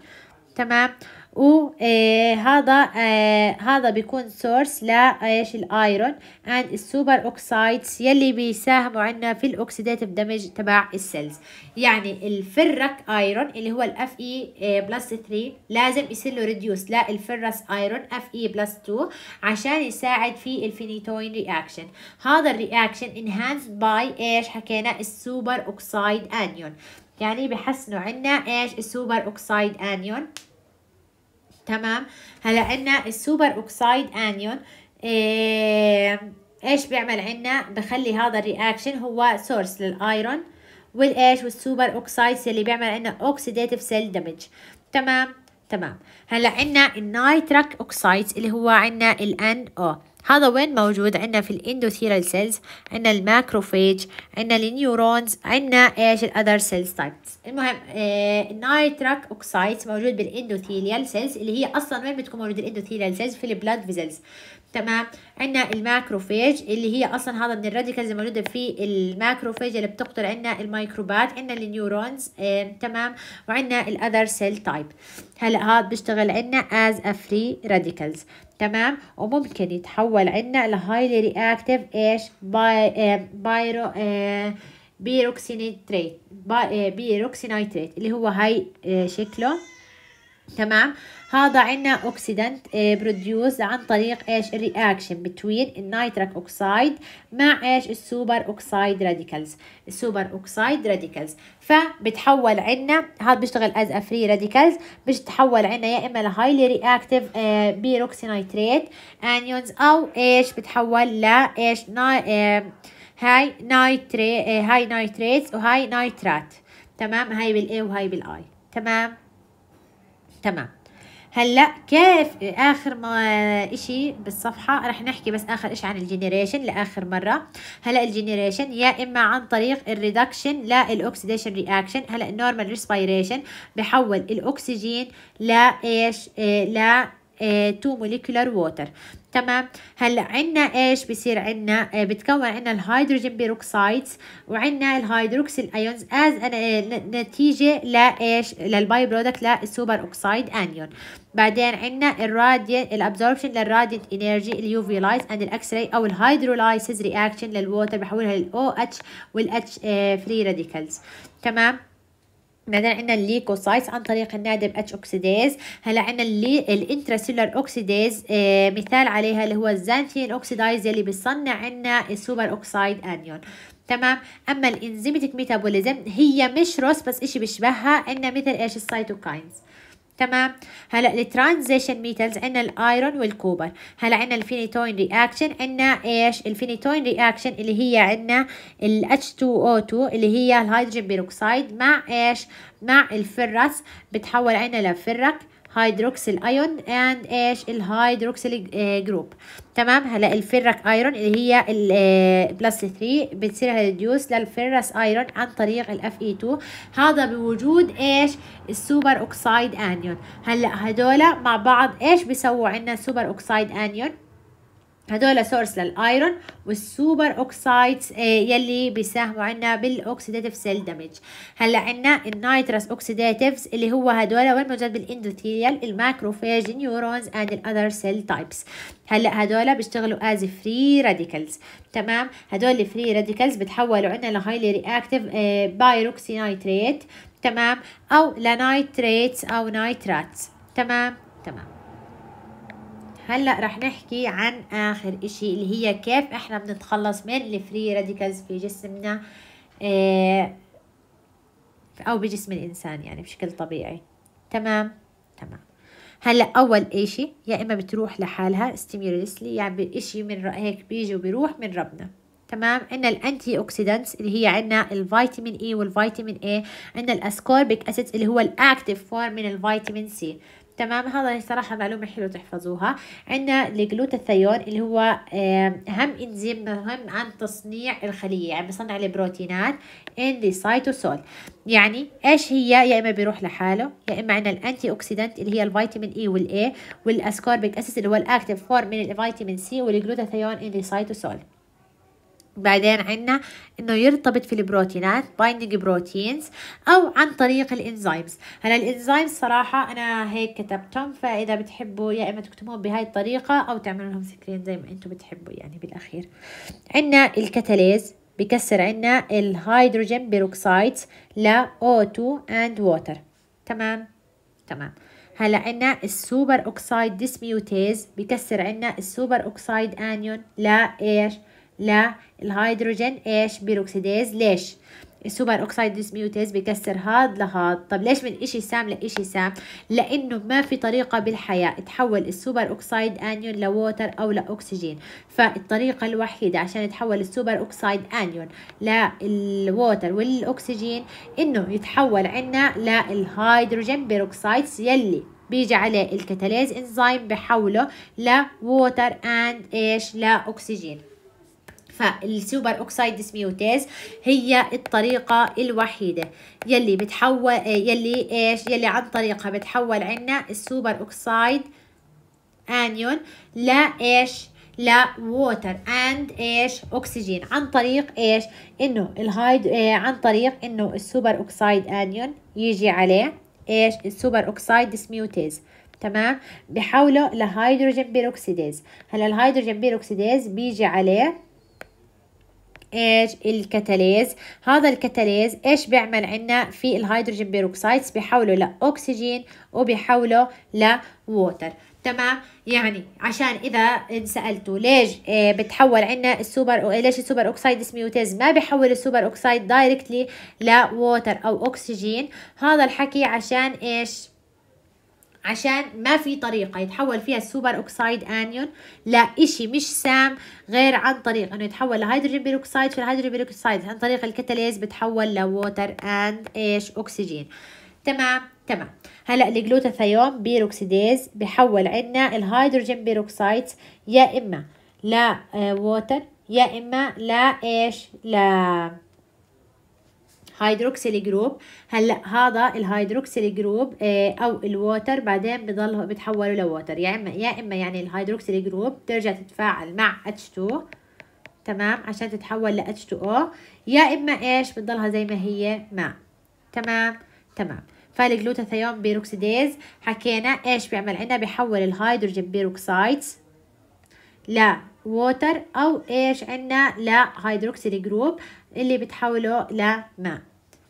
تمام وهذا آه،, آه هذا بيكون سورس لايش آه، الايرون اند السوبر اوكسايدز يلي بيساهموا عنا في الاوكسيديتيف دمج تبع السيلز يعني الفرك ايرون اللي هو الاف اي بلس 3 لازم يصير له ريديوس للفرس ايرون اف اي بلس 2 عشان يساعد في الفينيتوين رياكشن هذا الرياكشن انهانسد باي ايش حكينا السوبر اوكسايد انيون يعني بحسنوا عنا ايش السوبر اوكسايد انيون تمام هلا عنا السوبر اوكسايد انيون إيه ايش بيعمل عنا بخلي هذا الرياكشن هو سورس للايرون والايش والسوبر اوكسايدز اللي بيعمل عنا اوكسيديتيف سيل دامج تمام تمام هلا عنا النايترك اوكسايدز اللي هو عنا ال NO هذا وين موجود عندنا في الاندوثيرال سيلز عندنا الماكروفاج عندنا النيورونز عندنا ايش الاذر سيلز تايبس المهم آه النايتراك اوكسايد موجود بالاندوثيليال سيلز اللي هي اصلا وين بتكون موجود الاندوثيليال سيلز في البلاد فيزلز تمام عندنا الماكروفيج اللي هي اصلا هذا من الراديكالز الموجوده في الماكروفيج اللي بتقتل عنا الميكروبات عنا النيورونز آه، تمام وعنا الاذر سيل تايب هلا هذا بيشتغل عنا از ا فري راديكالز تمام وممكن يتحول عنا لهايلي رياكتيف ايش باي بايرو بيروكسينيتريت بيروكسينيتريت اللي هو هاي آه، شكله تمام هذا عندنا اوكسيدنت بروديوس عن طريق ايش الرياكشن بتوين النيتريك اوكسايد مع ايش السوبر اوكسايد راديكلز السوبر اوكسايد راديكلز فبتحول عندنا هذا بيشتغل از فري راديكلز بتحول عندنا يا اما لهايلي رياكتيف بيروكسي نيتريت انيونز او ايش بتحول لايش هاي نايتري هاي نايتريتس وهاي نايترات تمام هاي بالاي وهاي بالاي تمام تمام هلا كيف اخر ما اشي بالصفحه رح نحكي بس اخر اشي عن الجنريشن لاخر مره هلا الجنريشن يا اما عن طريق الريدكشن للاكسديشن رياكشن هلا النورمال ريسبيريشن بحول الاكسجين لايش لا تو موليكولار ووتر تمام هلا عندنا ايش بصير عندنا آه، بتكون عندنا الهيدروجين بيروكسايدز وعندنا الهيدروكسيل ايونز از نتيجه لايش للباي برودكت للسوبر اوكسايد انيون بعدين عندنا الراديان الابزوربشن للراديانت انرجي اليو في لايت اند الاكس راي او الهيدرولايسز رياكشن للووتر بحولها للاو اتش والاتش فري راديكلز تمام بعدين عندنا الليكوسايتس عن طريق النادم اتش اوكسيديز هلا عندنا اللي الانتراسيلر اوكسيديز آه مثال عليها اللي هو الزانثين اوكسيدايز يلي بيصنع عندنا السوبر اوكسايد انيون تمام اما الانزيمتك ميتابوليزم هي مش روس بس اشي بيشبهها عندنا مثل ايش السيتوكاينز تمام هلا الترانزيشن ميتالز عندنا الايرون والكوبر هلا عندنا الفينيتوين رياكشن عندنا ايش الفينيتوين رياكشن اللي هي عندنا الاتش 2 او 2 اللي هي الهيدروجين بيروكسيد مع ايش مع الفرس بتحول عندنا لفرك هيدروكسيل ايون اند ايش الهيدروكسيل جروب تمام هلا الفيرك ايرون اللي هي البلس 3 آه، بتصير ريديوس للفيرس ايرون عن طريق الاف اي 2 هذا بوجود ايش السوبر اوكسايد انيون هلا هدول مع بعض ايش بيسووا عندنا سوبر اوكسايد انيون هدول سورس للايرون والسوبر اوكسايدز يلي بيساهموا عنا بالاوكسيداتيف سيل دامج هلا عنا النايتروس اوكسيداتيفز اللي هو هدول وين موجود بالاندوثيريال الماكروفاج نيورونز اند الاذر سيل تايبس هلا هدول بيشتغلوا از فري راديكلز تمام هدول الفري راديكلز بتحولوا عنا لهايلي رياكتيف نايتريت تمام او لنايتريتس او نايتراتس تمام تمام هلا رح نحكي عن اخر اشي اللي هي كيف احنا بنتخلص من الفري راديكالز في جسمنا آه، او بجسم الانسان يعني بشكل طبيعي تمام تمام هلا اول اشي يا اما بتروح لحالها ستيمولسلي يعني اشي من هيك بيجي وبيروح من ربنا تمام عندنا الانتي اوكسيدنتس اللي هي عندنا الفيتامين اي والفيتامين اي عندنا الاسكوربيك اسيد اللي هو الاكتيف فورم من الفيتامين سي تمام هذا صراحة معلومة حلوة تحفظوها عندنا الجلوتاثيون اللي هو أهم إنزيم مهم عن تصنيع الخلية يعني بصنع البروتينات انديسايتوسول يعني ايش هي يا اما بيروح لحاله يا اما عندنا الانتي اوكسيدنت اللي هي الفيتامين اي e والاي والاسكوربيك اسيد اللي هو الاكتيف فور من الفيتامين سي والجلوتاثيون انديسايتوسول بعدين عنا انه يرتبط في البروتينات بايندنج بروتينز او عن طريق الانزيمز هلا الانزيمز صراحه انا هيك كتبتهم فاذا بتحبوا يا اما تكتبوهم بهاي الطريقه او تعملوا لهم سكرين زي ما انتم بتحبوا يعني بالاخير عنا الكاتاليز بكسر عنا الهيدروجين بيروكسايد ل O2 and water تمام تمام هلا عنا السوبر اوكسايد ديسميوتيز بكسر عنا السوبر اوكسايد انيون لا ايش للهيدروجين ايش بيروكسيديز ليش السوبر اوكسيد ديسميوتيز بكسر هاد لهاد طب ليش من اشي سام لاشي سام لانه ما في طريقه بالحياه تحول السوبر اوكسيد انيون لووتر او لاكسجين فالطريقه الوحيده عشان يتحول السوبر اوكسيد انيون للووتر والاكسجين انه يتحول عنا للهيدروجين بيروكسيد يلي بيجي عليه الكتاليز انزيم بحوله لووتر اند ايش لاكسجين فالسوبر أوكسيد سميوتاز هي الطريقة الوحيدة يلي بتحول يلي إيش يلي عن طريقها بتحول عنا السوبر أوكسيد انيون ايش لا ووتر اند ايش اكسجين عن طريق ايش انه الهايد إيه عن طريق انه السوبر اوكسايد انيون يجي عليه ايش السوبر اوكسايد سميوتيز تمام بحوله لهيدروجين بيروكسيديز هلا الهيدروجين بيروكسيديز بيجي عليه ايش الكتاليز هذا الكتاليز ايش بيعمل عنا في الهيدروجين بيروكسايدز بيحوله لاكسجين وبيحوله لووتر تمام يعني عشان اذا انسالتوا ليش إيه، بتحول عنا السوبر أو ليش السوبر اوكسايد اسميوتيز ما بيحول السوبر اوكسايد دايركتلي لووتر او اكسجين هذا الحكي عشان ايش عشان ما في طريقة يتحول فيها السوبر أوكسايد آنيون لإشي مش سام غير عن طريق إنه يتحول لهيدروجين بيروكسايد فالهيدروجين بيروكسايد عن طريق الكتاليز بتحول لووتر أند إيش أكسجين تمام تمام هلا الجلوتاثيون بيروكسيديز بحول عنا الهيدروجين بيروكسايد يا إما لا آه، ووتر يا إما لا إيش لا هيدروكسيل جروب هلا هذا الهيدروكسيل جروب آه، او الووتر بعدين بضل بتحوله لووتر يا اما يا اما يعني الهيدروكسيل جروب بترجع تتفاعل مع H2 تمام عشان تتحول ل H2O يا اما ايش بتضلها زي ما هي ماء تمام تمام فالجلوتاثيون بيروكسيديز حكينا ايش بيعمل عندنا بيحول الهيدروجين بيروكسايد لا ووتر او ايش لا لهيدروكسيل جروب اللي بتحوله لماء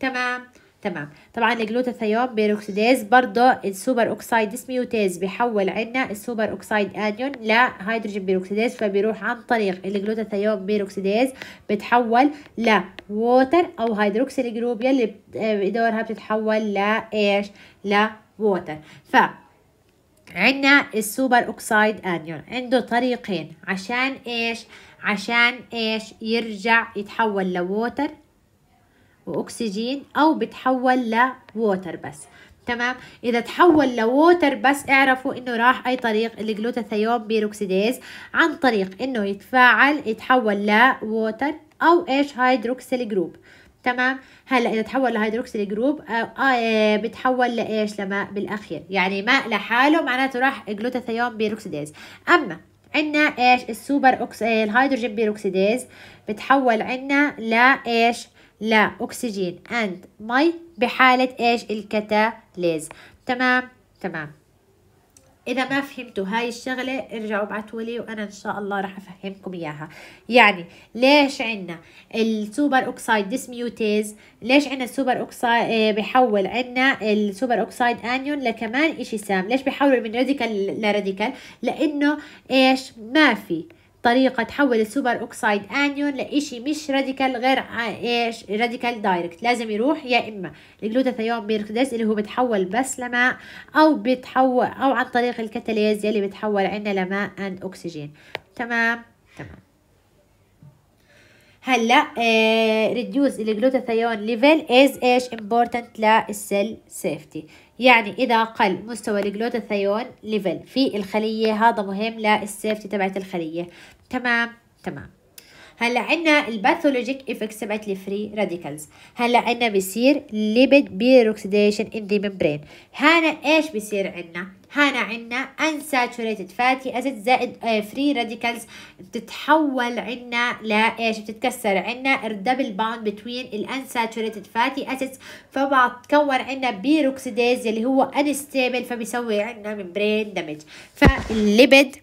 تمام تمام طبعا الجلوتاثيون بيروكسيداز برضه السوبر اوكسايد اسميوتاز بيحول عنا السوبر اوكسايد انيون لهيدروجين بيروكسيداز فبيروح عن طريق الجلوتاثيون بيروكسيداز بتحول لووتر او هيدروكسيل جروب يلي بدورها بتتحول لايش لووتر ف عنا السوبر اوكسايد انيون عنده طريقين عشان ايش عشان ايش يرجع يتحول لووتر واكسجين او بتحول لووتر بس تمام اذا تحول لووتر بس اعرفوا انه راح اي طريق الجلوتاثيون بيروكسيديز عن طريق انه يتفاعل يتحول لووتر او ايش هيدروكسيل جروب تمام هلا اذا تحول لهيدروكسيل جروب آه،, آه آه بتحول لايش لماء بالاخير يعني ماء لحاله معناته راح جلوتاثيون بيروكسيديز اما عندنا ايش السوبر اوكس آه، الهيدروجين بيروكسيديز بتحول عندنا لايش لا أكسجين أند مي بحالة إيش الكتاليز تمام تمام إذا ما فهمتوا هاي الشغلة ارجعوا ابعتوا لي وأنا إن شاء الله راح أفهمكم إياها يعني ليش عنا السوبر أوكسايد ديسميوتيز ليش عنا السوبر أوكسايد آه، بحول عنا السوبر أوكسايد آنيون لكمان إشي سام ليش بحولوا من راديكال لراديكال لأنه إيش ما في طريقة تحول السوبر أوكسايد آنيون لإشي مش راديكال غير إيش راديكال دايركت لازم يروح يا إما الجلوتاثيون بيركدس اللي هو بتحول بس لماء أو بتحول أو عن طريق الكتاليز يلي بتحول عنا لماء أند أكسجين تمام تمام هلا ريديوز آه، الجلوتاثيون ليفل از ايش امبورتنت للسيل سيفتي يعني إذا قل مستوى الجلوتاثيون ليفل في الخلية هذا مهم للسيفتي تبعت الخلية تمام تمام هلا عنا الباثولوجيك افكتس تبعت الفري راديكالز هلا عنا بصير ليبيد بيروكسيديشن ان ذا ميمبرين هنا ايش بصير عنا هنا عنا آه، unsaturated fatty acids زائد free radicals بتتحول عنا لايش بتتكسر عنا الدبل باوند بتوين الانساتوريتد فاتي acids فبتكون عنا بيروكسيديز اللي هو unstable فبيسوي عنا membrane دامج فالليبيد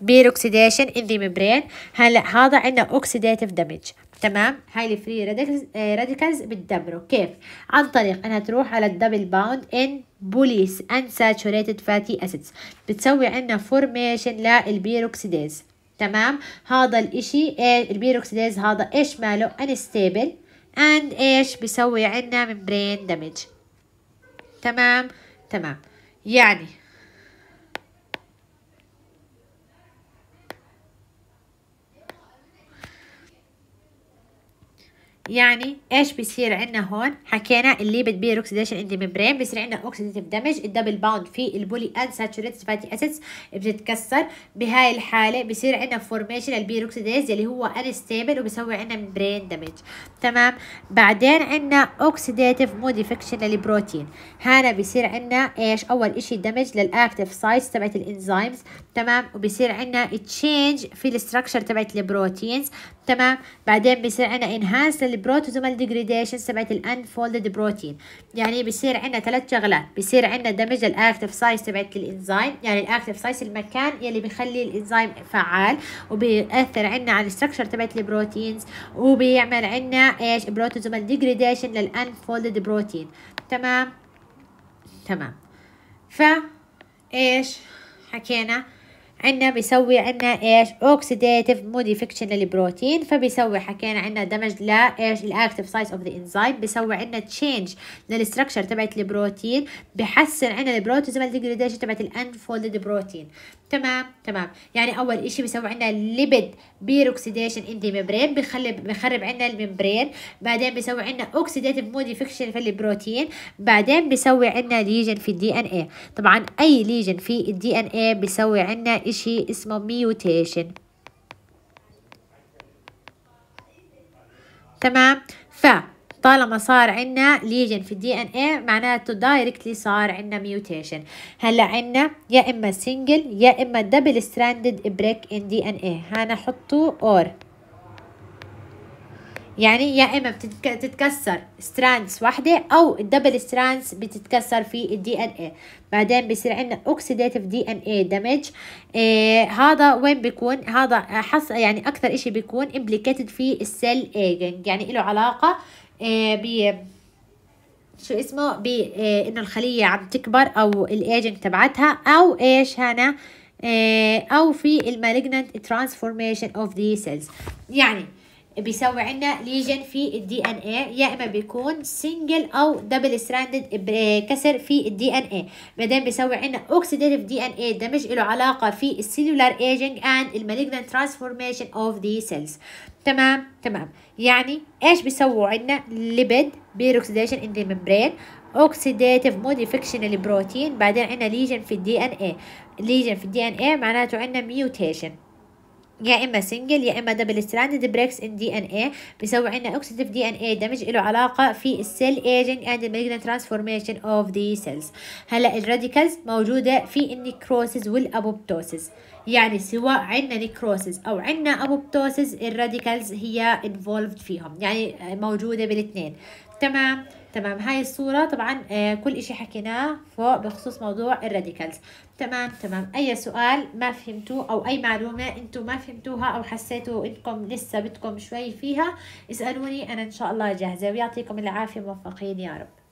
بير اوكسيديشن ان ذا ميمبرين هلا هذا عندنا اوكسيديتيف دامج تمام هاي الفري راديكلز راديكلز بتدمره كيف عن طريق انها تروح على الدبل باوند ان بوليس ساتوريتد فاتي اسيدز بتسوي عندنا فورميشن للبيروكسيديز تمام هذا الاشي eh, البيروكسيديز هذا ايش ماله انستابل اند ايش بيسوي عندنا ميمبرين دامج تمام تمام يعني يعني ايش بيصير عندنا هون حكينا الليبيد بير اوكسيديشن اند ميمبرين بيصير عندنا اوكسيديتيف دامج الدبل باوند في البولي ان ساتشوريتد فاتي اسيدز بتتكسر بهاي الحاله بيصير عندنا فورميشن البيروكسيديز اللي هو انستيبل وبيسوي عندنا ميمبرين دامج تمام بعدين عندنا اوكسيديتيف موديفيكشن للبروتين هنا بيصير عندنا ايش اول شيء دامج للاكتيف سايتس تبعت الانزيمز تمام وبيصير عندنا تشينج في الاستراكشر تبعت البروتينز تمام بعدين بيصير عنا انهانس للبروتوزومال ديجريديشن تبعت الانفولدد بروتين يعني بيصير عنا ثلاث شغلات بيصير عنا دمج الاكتف سايز تبعت الانزيم يعني الاكتف سايز المكان يلي بيخلي الانزيم فعال وبيأثر عنا على الستركشر تبعت البروتينز وبيعمل عنا ايش بروتوزومال ديجريديشن للانفولدد بروتين تمام تمام ف ايش حكينا عنا بيسوي عنا ايش اوكسيديتيف موديفيكشن للبروتين فبيسوي حكينا عنا دمج لا ايش الاكتيف سايت اوف ذا انزايم بيسوي عنا تشينج للاستراكشر تبعت البروتين بحسن عنا البروتيزمال ديجريديشن تبعت الانفولد بروتين تمام تمام يعني اول اشي بيسوي عندنا ليبيد بيروكسيديشن دي ميمبرين بيخلي بخرب عندنا الممبرين بعدين بيسوي عندنا اوكسيديتيف موديفيكشن في البروتين بعدين بيسوي عندنا ليجن في الدي ان اي طبعا اي ليجن في الدي ان اي بيسوي عندنا اشي اسمه ميوتيشن تمام ف طالما صار عندنا ليجن في الدي ان اي معناته دايركتلي صار عندنا ميوتيشن هلا عندنا يا اما سنجل يا اما دبل ستراندد بريك ان دي ان اي حطه اور يعني يا اما بتتكسر ستراندز واحده او الدبل ستراندز بتتكسر في الدي ان اي بعدين بصير عندنا اوكسيديتيف دي ان اي دامج هذا وين بيكون هذا حص يعني اكثر شيء بيكون امبليكيتد في السيل ايجنج يعني له علاقه آه، ب شو اسمه آه، انه الخليه عم تكبر او الايجنت تبعتها او ايش هنا آه، او في المالجنت ترانسفورميشن اوف دي سيلز يعني بيسوي عنا ليجن في الدي ان اي يا اما بيكون سنجل او دبل إيه، ستراندد إيه، كسر في الدي ان اي بعدين بيسوي عنا اوكسيديتيف دي ان اي دمج له علاقه في السيلولار ايجنج اند المالجنت ترانسفورميشن اوف دي سيلز تمام تمام يعني ايش بيسوي عنا ليبيد بيروكسيديشن ان ذا ميمبرين اوكسيديتيف موديفيكشنال بروتين بعدين عنا ليجن في الدي ان اي ليجن في الدي ان اي معناته عنا ميوتيشن يا اما سنجل يا اما دبل ستراندد بريكس ان دي ان اي بيسوي عندنا اوكسيديف دي ان اي دامج له علاقه في السيل ايجنج اند ميجنت ترانسفورميشن اوف ذا سيلز هلا الراديكلز موجوده في النيكروسيس والابوبتوسيس يعني سواء عندنا نيكروسيس او عندنا ابوبتوسيس الراديكلز هي انفولفد فيهم يعني موجوده بالاثنين تمام تمام هاي الصورة طبعا آه كل إشي حكيناه فوق بخصوص موضوع الراديكالز تمام تمام أي سؤال ما فهمتوه أو أي معلومة انتو ما فهمتوها أو حسيتوا أنكم لسه بدكم شوي فيها اسألوني أنا إن شاء الله جاهزة ويعطيكم العافية موفقين يا رب